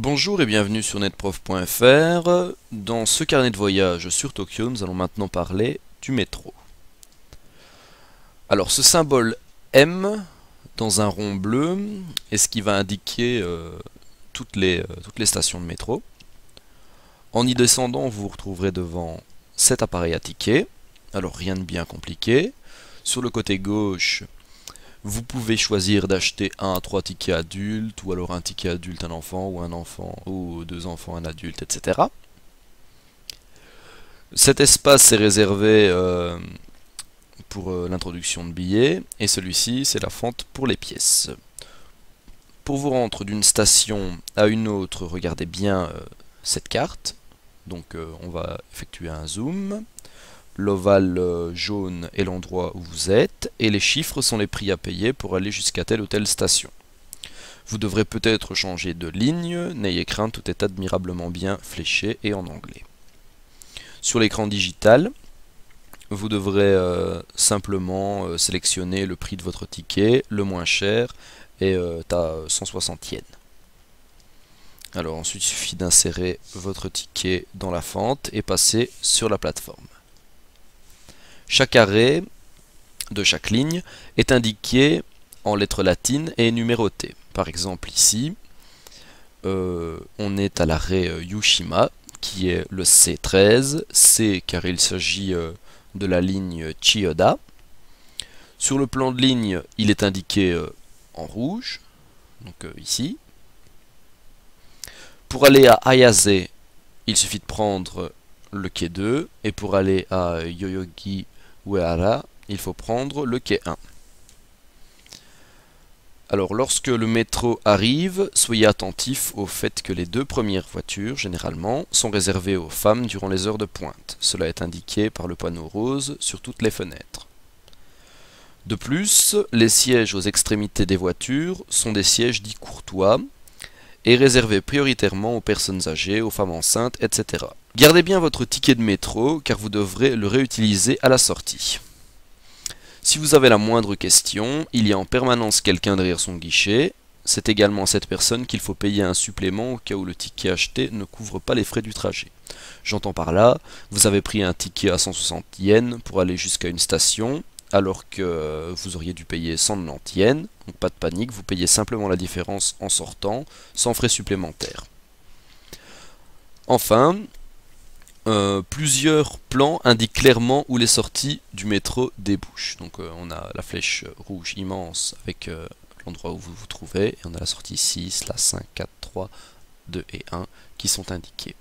Bonjour et bienvenue sur netprof.fr. Dans ce carnet de voyage sur Tokyo, nous allons maintenant parler du métro. Alors ce symbole M dans un rond bleu est ce qui va indiquer euh, toutes, les, euh, toutes les stations de métro. En y descendant, vous vous retrouverez devant cet appareil à tickets. Alors rien de bien compliqué. Sur le côté gauche, vous pouvez choisir d'acheter un à trois tickets adultes, ou alors un ticket adulte, un enfant, ou un enfant, ou deux enfants, un adulte, etc. Cet espace est réservé euh, pour euh, l'introduction de billets, et celui-ci, c'est la fente pour les pièces. Pour vous rendre d'une station à une autre, regardez bien euh, cette carte. Donc on va effectuer un zoom l'ovale euh, jaune est l'endroit où vous êtes, et les chiffres sont les prix à payer pour aller jusqu'à telle ou telle station. Vous devrez peut-être changer de ligne, n'ayez crainte, tout est admirablement bien fléché et en anglais. Sur l'écran digital, vous devrez euh, simplement euh, sélectionner le prix de votre ticket, le moins cher, et à 160 yens. Alors ensuite, il suffit d'insérer votre ticket dans la fente et passer sur la plateforme. Chaque arrêt de chaque ligne est indiqué en lettres latines et numéroté. Par exemple ici, euh, on est à l'arrêt euh, Yushima, qui est le C13, C car il s'agit euh, de la ligne Chiyoda. Sur le plan de ligne, il est indiqué en rouge, donc ici. Pour aller à Ayase, il suffit de prendre le quai 2, et pour aller à Yoyogi il faut prendre le quai 1. Alors lorsque le métro arrive, soyez attentif au fait que les deux premières voitures, généralement, sont réservées aux femmes durant les heures de pointe. Cela est indiqué par le panneau rose sur toutes les fenêtres. De plus, les sièges aux extrémités des voitures sont des sièges dits courtois, et réservé prioritairement aux personnes âgées, aux femmes enceintes, etc. Gardez bien votre ticket de métro car vous devrez le réutiliser à la sortie. Si vous avez la moindre question, il y a en permanence quelqu'un derrière son guichet. C'est également cette personne qu'il faut payer un supplément au cas où le ticket acheté ne couvre pas les frais du trajet. J'entends par là, vous avez pris un ticket à 160 yens pour aller jusqu'à une station, alors que vous auriez dû payer 190 yens. Donc pas de panique, vous payez simplement la différence en sortant, sans frais supplémentaires. Enfin, euh, plusieurs plans indiquent clairement où les sorties du métro débouchent. Donc euh, on a la flèche rouge immense avec euh, l'endroit où vous vous trouvez, et on a la sortie 6, la 5, 4, 3, 2 et 1 qui sont indiquées.